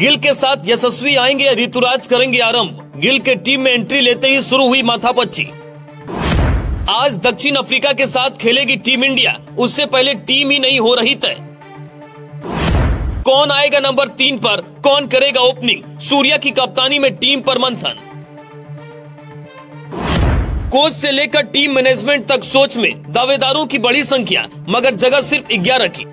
गिल के साथ यशस्वी आएंगे ऋतुराज करेंगे आरंभ गिल के टीम में एंट्री लेते ही शुरू हुई माथापच्ची आज दक्षिण अफ्रीका के साथ खेलेगी टीम इंडिया उससे पहले टीम ही नहीं हो रही तय कौन आएगा नंबर तीन पर कौन करेगा ओपनिंग सूर्या की कप्तानी में टीम पर मंथन कोच से लेकर टीम मैनेजमेंट तक सोच में दावेदारों की बड़ी संख्या मगर जगह सिर्फ ग्यारह की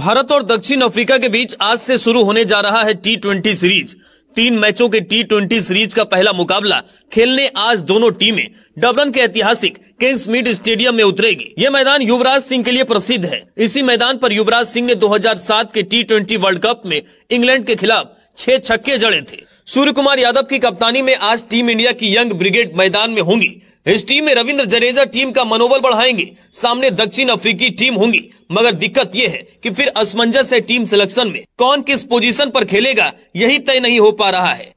भारत और दक्षिण अफ्रीका के बीच आज से शुरू होने जा रहा है टी ट्वेंटी सीरीज तीन मैचों के टी ट्वेंटी सीरीज का पहला मुकाबला खेलने आज दोनों टीमें डबरन के ऐतिहासिक किंग्स मीट स्टेडियम में उतरेगी ये मैदान युवराज सिंह के लिए प्रसिद्ध है इसी मैदान पर युवराज सिंह ने 2007 के टी ट्वेंटी वर्ल्ड कप में इंग्लैंड के खिलाफ छह छक्के जड़े थे सूर्य कुमार यादव की कप्तानी में आज टीम इंडिया की यंग ब्रिगेड मैदान में होंगी इस टीम में रविंद्र जडेजा टीम का मनोबल बढ़ाएंगे सामने दक्षिण अफ्रीकी टीम होंगी मगर दिक्कत ये है कि फिर असमंजस है टीम सिलेक्शन में कौन किस पोजीशन पर खेलेगा यही तय नहीं हो पा रहा है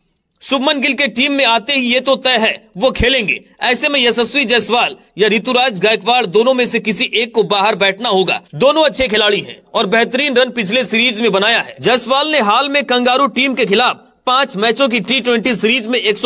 सुमन गिल के टीम में आते ही ये तो तय है वो खेलेंगे ऐसे में यशस्वी जायसवाल या ऋतुराज गायकवाड़ दोनों में से किसी एक को बाहर बैठना होगा दोनों अच्छे खिलाड़ी हैं और बेहतरीन रन पिछले सीरीज में बनाया है जायसवाल ने हाल में कंगारू टीम के खिलाफ पांच मैचों की टी ट्वेंटी सीरीज में एक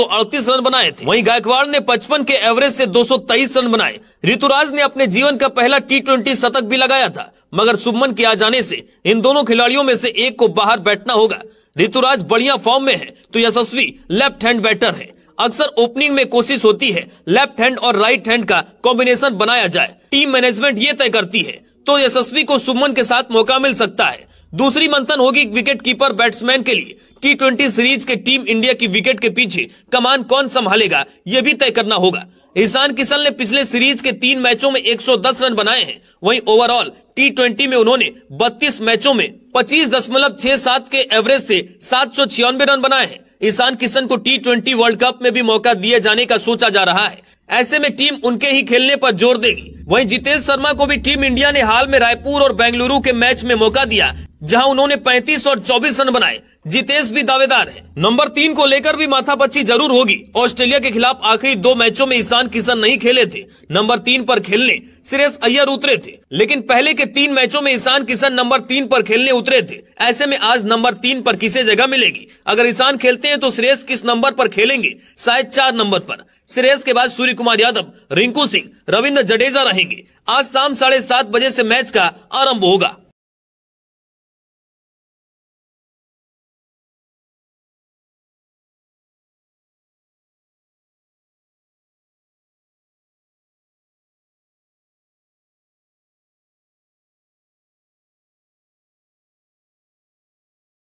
रन बनाए थे वहीं गायकवाड़ ने 55 के एवरेज से 223 रन बनाए ऋतुराज ने अपने जीवन का पहला टी ट्वेंटी शतक भी लगाया था मगर सुमन के आ जाने से इन दोनों खिलाड़ियों में से एक को बाहर बैठना होगा ऋतुराज बढ़िया फॉर्म में है तो यशस्वी लेफ्ट हैंड बैटर है अक्सर ओपनिंग में कोशिश होती है लेफ्ट हैंड और राइट हैंड का कॉम्बिनेशन बनाया जाए टीम मैनेजमेंट ये तय करती है तो यशस्वी को सुमन के साथ मौका मिल सकता है दूसरी मंथन होगी विकेट कीपर बैट्समैन के लिए टी ट्वेंटी सीरीज के टीम इंडिया की विकेट के पीछे कमान कौन संभालेगा ये भी तय करना होगा ईशान किशन ने पिछले सीरीज के तीन मैचों में 110 रन बनाए हैं वहीं ओवरऑल टी ट्वेंटी में उन्होंने 32 मैचों में पच्चीस दशमलव छह सात के एवरेज से सात सौ छियानवे रन बनाए हैं ईशान किशन को टी ट्वेंटी वर्ल्ड कप में भी मौका दिए जाने का सोचा जा रहा है ऐसे में टीम उनके ही खेलने पर जोर देगी वहीं जितेश शर्मा को भी टीम इंडिया ने हाल में रायपुर और बेंगलुरु के मैच में मौका दिया जहां उन्होंने 35 और 24 रन बनाए जितेश भी दावेदार है नंबर तीन को लेकर भी माथापच्ची जरूर होगी ऑस्ट्रेलिया के खिलाफ आखिरी दो मैचों में ईशान किशन नहीं खेले थे नंबर तीन पर खेलने सुरेश अय्यर उतरे थे लेकिन पहले के तीन मैचों में ईशान किशन नंबर तीन पर खेलने उतरे थे ऐसे में आज नंबर तीन पर किसे जगह मिलेगी अगर ईशान खेलते हैं तो सुरेश किस नंबर पर खेलेंगे शायद चार नंबर पर सुरेश के बाद सूर्य कुमार यादव रिंकू सिंह रविंद्र जडेजा रहेंगे आज शाम साढ़े सात बजे से मैच का आरंभ होगा